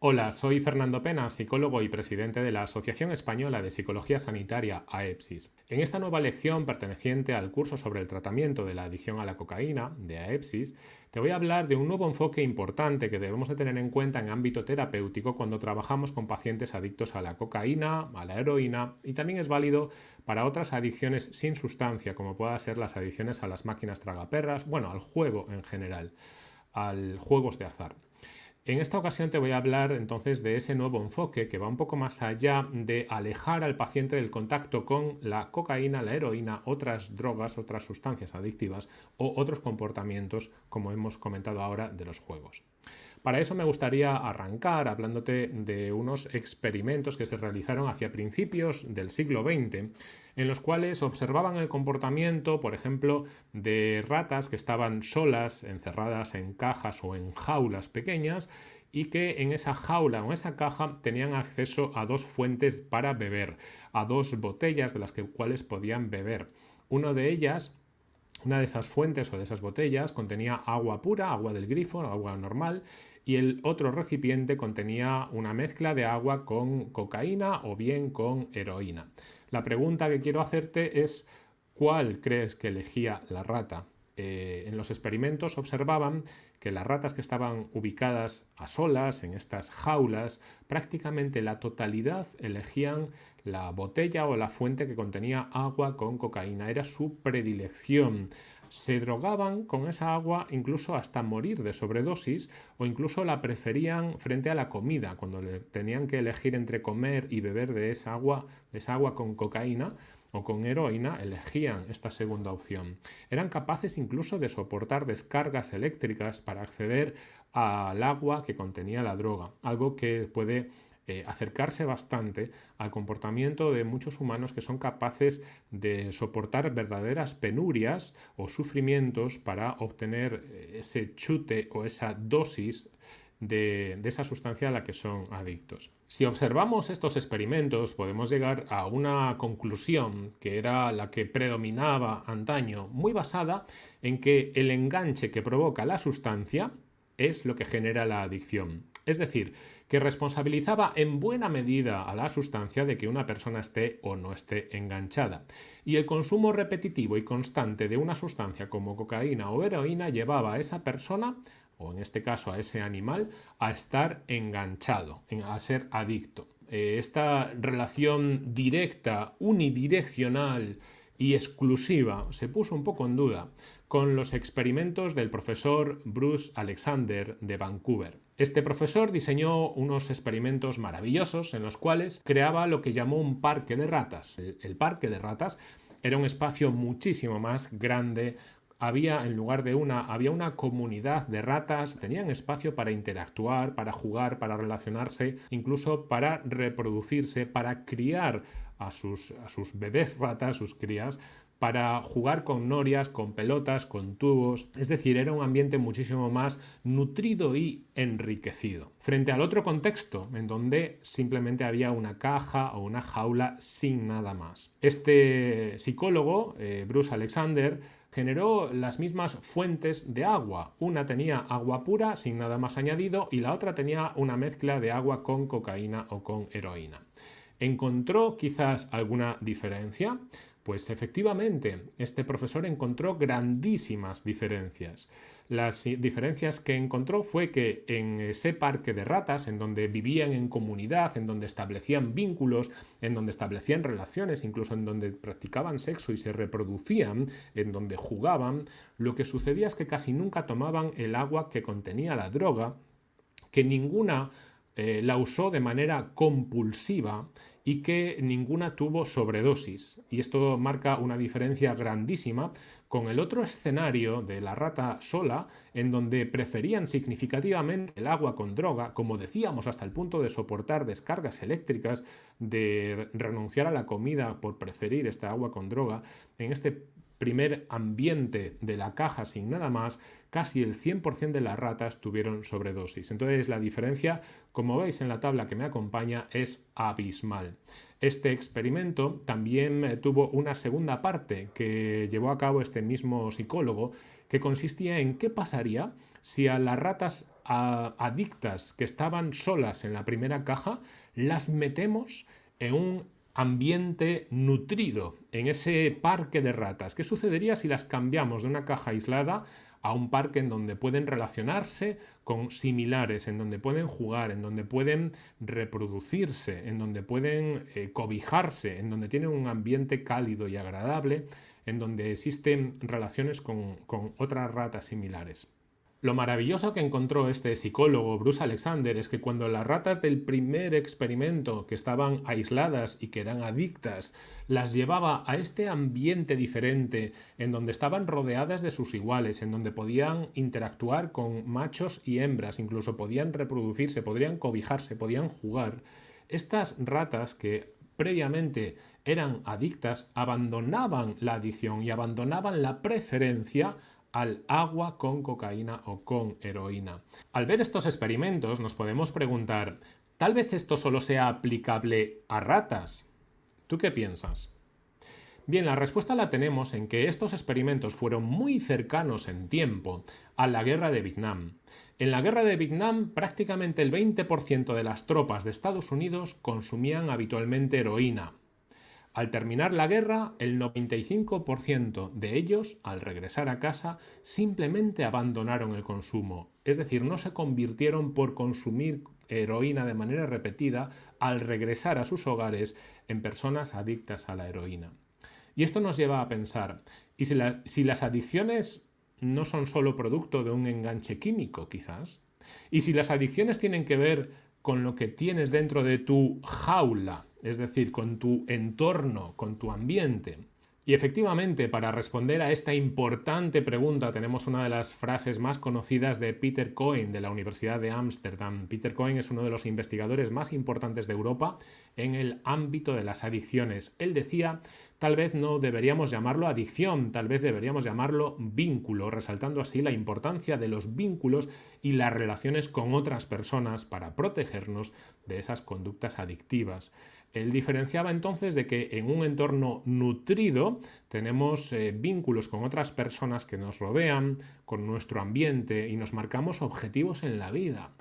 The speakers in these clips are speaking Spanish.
Hola, soy Fernando Pena, psicólogo y presidente de la Asociación Española de Psicología Sanitaria, AEPSIS. En esta nueva lección perteneciente al curso sobre el tratamiento de la adicción a la cocaína, de AEPSIS, te voy a hablar de un nuevo enfoque importante que debemos de tener en cuenta en ámbito terapéutico cuando trabajamos con pacientes adictos a la cocaína, a la heroína y también es válido para otras adicciones sin sustancia, como puedan ser las adicciones a las máquinas tragaperras, bueno, al juego en general, al juegos de azar. En esta ocasión te voy a hablar entonces de ese nuevo enfoque que va un poco más allá de alejar al paciente del contacto con la cocaína, la heroína, otras drogas, otras sustancias adictivas o otros comportamientos como hemos comentado ahora de los juegos. Para eso me gustaría arrancar hablándote de unos experimentos que se realizaron hacia principios del siglo XX, en los cuales observaban el comportamiento, por ejemplo, de ratas que estaban solas, encerradas en cajas o en jaulas pequeñas, y que en esa jaula o en esa caja tenían acceso a dos fuentes para beber, a dos botellas de las cuales podían beber. Una de ellas, una de esas fuentes o de esas botellas contenía agua pura, agua del grifo, agua normal, y el otro recipiente contenía una mezcla de agua con cocaína o bien con heroína. La pregunta que quiero hacerte es cuál crees que elegía la rata. Eh, en los experimentos observaban que las ratas que estaban ubicadas a solas en estas jaulas, prácticamente la totalidad elegían la botella o la fuente que contenía agua con cocaína. Era su predilección se drogaban con esa agua incluso hasta morir de sobredosis o incluso la preferían frente a la comida, cuando tenían que elegir entre comer y beber de esa agua, de esa agua con cocaína, o con heroína elegían esta segunda opción. Eran capaces incluso de soportar descargas eléctricas para acceder al agua que contenía la droga, algo que puede eh, acercarse bastante al comportamiento de muchos humanos que son capaces de soportar verdaderas penurias o sufrimientos para obtener eh, ese chute o esa dosis de, esa sustancia a la que son adictos. Si observamos estos experimentos podemos llegar a una conclusión que era la que predominaba antaño, muy basada en que el enganche que provoca la sustancia es lo que genera la adicción es decir, que responsabilizaba en buena medida a la sustancia de que una persona esté o no esté enganchada. Y el consumo repetitivo y constante de una sustancia como cocaína o heroína llevaba a esa persona o en este caso a ese animal, a estar enganchado, a ser adicto. Eh, esta relación directa, unidireccional, y exclusiva se puso un poco en duda con los experimentos del profesor Bruce Alexander de Vancouver. Este profesor diseñó unos experimentos maravillosos en los cuales creaba lo que llamó un parque de ratas. El, parque de ratas era un espacio muchísimo más grande había en lugar de una, había una comunidad de ratas, tenían espacio para interactuar, para jugar, para relacionarse, incluso para reproducirse, para criar a sus, bebés ratas, sus crías, para jugar con norias, con pelotas, con tubos, es decir, era un ambiente muchísimo más nutrido y enriquecido, frente al otro contexto, en donde simplemente había una caja o una jaula sin nada más. Este psicólogo, eh, Bruce Alexander, generó las mismas fuentes de agua. Una tenía agua pura, sin nada más añadido, y la otra tenía una mezcla de agua con cocaína o con heroína. ¿Encontró quizás alguna diferencia? Pues efectivamente, este profesor encontró grandísimas diferencias. Las eh, diferencias que encontró fue que en ese parque de ratas, en donde vivían en comunidad, en donde establecían vínculos, en donde establecían relaciones, incluso en donde practicaban sexo y se reproducían, en donde jugaban, lo que sucedía es que casi nunca tomaban el agua que contenía la droga, que ninguna eh, la usó de manera compulsiva y que ninguna tuvo sobredosis. Y esto marca una diferencia grandísima con el otro escenario de la rata sola, en donde preferían significativamente el agua con droga, como decíamos, hasta el punto de soportar descargas eléctricas, de renunciar a la comida por preferir esta agua con droga, en este primer ambiente de la caja sin nada más, casi el 100% de las ratas tuvieron sobredosis. Entonces la diferencia, como veis en la tabla que me acompaña, es abismal. Este experimento también eh, tuvo una segunda parte que llevó a cabo este mismo psicólogo, que consistía en qué pasaría si a las ratas adictas que estaban solas en la primera caja las metemos en un ambiente nutrido, en ese parque de ratas. ¿Qué sucedería si las cambiamos de una caja aislada a un parque en donde pueden relacionarse con similares, en donde pueden jugar, en donde pueden reproducirse, en donde pueden eh, cobijarse, en donde tienen un ambiente cálido y agradable, en donde existen relaciones con otras ratas similares. Lo maravilloso que encontró este psicólogo Bruce Alexander es que cuando las ratas del primer experimento, que estaban aisladas y que eran adictas, las llevaba a este ambiente diferente, en donde estaban rodeadas de sus iguales, en donde podían interactuar con machos y hembras, incluso podían reproducirse, podían cobijarse, podían jugar, estas ratas que previamente eran adictas abandonaban la adicción y abandonaban la preferencia al agua con cocaína o con heroína. Al ver estos experimentos nos podemos preguntar, tal vez esto solo sea aplicable a ratas. ¿Tú qué piensas? Bien, la respuesta la tenemos en que estos experimentos fueron muy cercanos en tiempo a la guerra de Vietnam. En la guerra de Vietnam prácticamente el 20% de las tropas de Estados Unidos consumían habitualmente heroína, al terminar la guerra, el 95% de ellos, al regresar a casa, simplemente abandonaron el consumo, es decir, no se convirtieron por consumir heroína de manera repetida al regresar a sus hogares en personas adictas a la heroína. Y esto nos lleva a pensar, ¿y si, si las adicciones no son solo producto de un enganche químico, quizás? ¿Y si las adicciones tienen que ver con lo que tienes dentro de tu jaula es decir, con tu entorno, con tu ambiente. Y efectivamente, para responder a esta importante pregunta tenemos una de las frases más conocidas de Peter Cohen de la Universidad de Ámsterdam. Peter Cohen es uno de los investigadores más importantes de Europa en el ámbito de las adicciones. Él decía, tal vez no deberíamos llamarlo adicción, tal vez deberíamos llamarlo vínculo, resaltando así la importancia de los vínculos y las relaciones con otras personas para protegernos de esas conductas adictivas. Él diferenciaba entonces de que en un entorno nutrido tenemos eh, vínculos con otras personas que nos rodean, con nuestro ambiente y nos marcamos objetivos en la vida.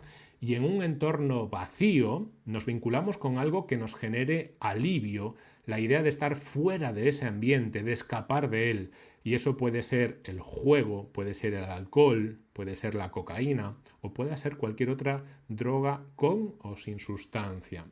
Y en un entorno vacío nos vinculamos con algo que nos genere alivio, la idea de estar fuera de ese ambiente, de escapar de él. Y eso puede ser el juego, puede ser el alcohol, puede ser la cocaína o puede ser cualquier otra droga con o sin sustancia.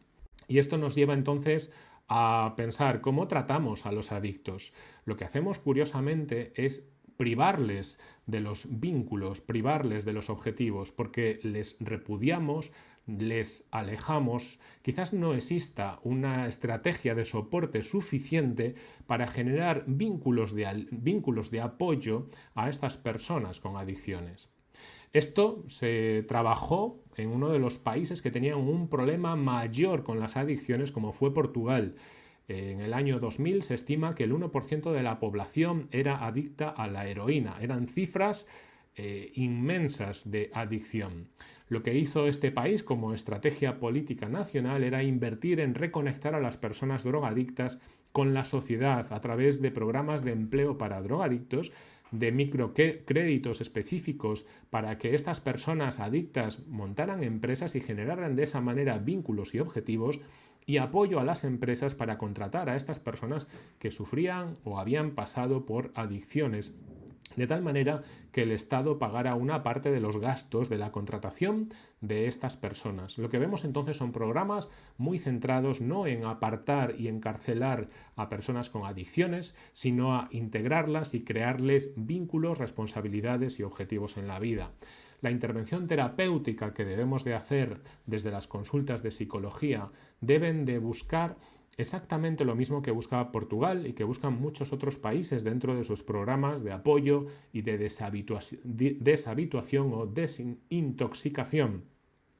Y esto nos lleva entonces a pensar cómo tratamos a los adictos. Lo que hacemos curiosamente es privarles de los vínculos, privarles de los objetivos, porque les repudiamos, les alejamos, quizás no exista una estrategia de soporte suficiente para generar vínculos de, vínculos de apoyo a estas personas con adicciones. Esto se trabajó en uno de los países que tenían un problema mayor con las adicciones, como fue Portugal. En el año 2000 se estima que el 1% de la población era adicta a la heroína. Eran cifras eh, inmensas de adicción. Lo que hizo este país como estrategia política nacional era invertir en reconectar a las personas drogadictas con la sociedad a través de programas de empleo para drogadictos de microcréditos específicos para que estas personas adictas montaran empresas y generaran de esa manera vínculos y objetivos y apoyo a las empresas para contratar a estas personas que sufrían o habían pasado por adicciones de tal manera que el Estado pagara una parte de los gastos de la contratación de estas personas. Lo que vemos entonces son programas muy centrados no en apartar y encarcelar a personas con adicciones, sino a integrarlas y crearles vínculos, responsabilidades y objetivos en la vida la intervención terapéutica que debemos de hacer desde las consultas de psicología deben de buscar Exactamente lo mismo que busca Portugal y que buscan muchos otros países dentro de sus programas de apoyo y de deshabituación o desintoxicación,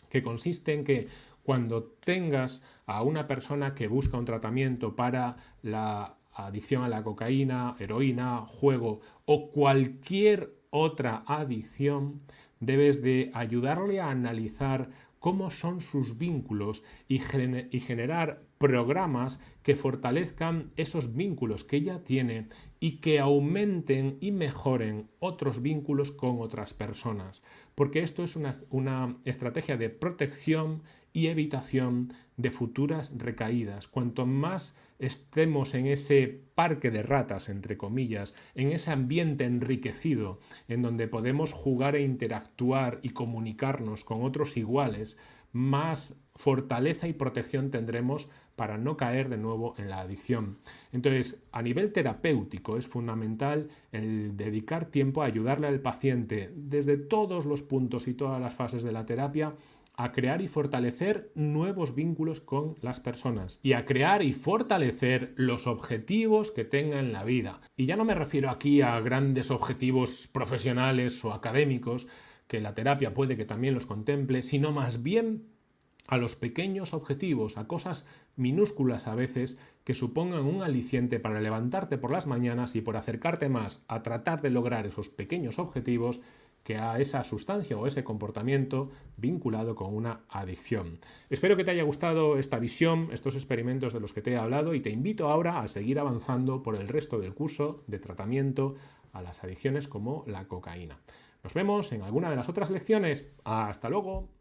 que consiste en que cuando tengas a una persona que busca un tratamiento para la adicción a la cocaína, heroína, juego o cualquier otra adicción, debes de ayudarle a analizar cómo son sus vínculos y generar programas que fortalezcan esos vínculos que ella tiene y que aumenten y mejoren otros vínculos con otras personas. Porque esto es una, una estrategia de protección y evitación de futuras recaídas. Cuanto más estemos en ese parque de ratas, entre comillas, en ese ambiente enriquecido, en donde podemos jugar e interactuar y comunicarnos con otros iguales, más fortaleza y protección tendremos para no caer de nuevo en la adicción. Entonces, a nivel terapéutico es fundamental el dedicar tiempo a ayudarle al paciente desde todos los puntos y todas las fases de la terapia a crear y fortalecer nuevos vínculos con las personas y a crear y fortalecer los objetivos que tenga en la vida. Y ya no me refiero aquí a grandes objetivos profesionales o académicos, que la terapia puede que también los contemple, sino más bien a los pequeños objetivos, a cosas minúsculas a veces que supongan un aliciente para levantarte por las mañanas y por acercarte más a tratar de lograr esos pequeños objetivos que a esa sustancia o ese comportamiento vinculado con una adicción. Espero que te haya gustado esta visión, estos experimentos de los que te he hablado y te invito ahora a seguir avanzando por el resto del curso de tratamiento a las adicciones como la cocaína. Nos vemos en alguna de las otras lecciones. Hasta luego.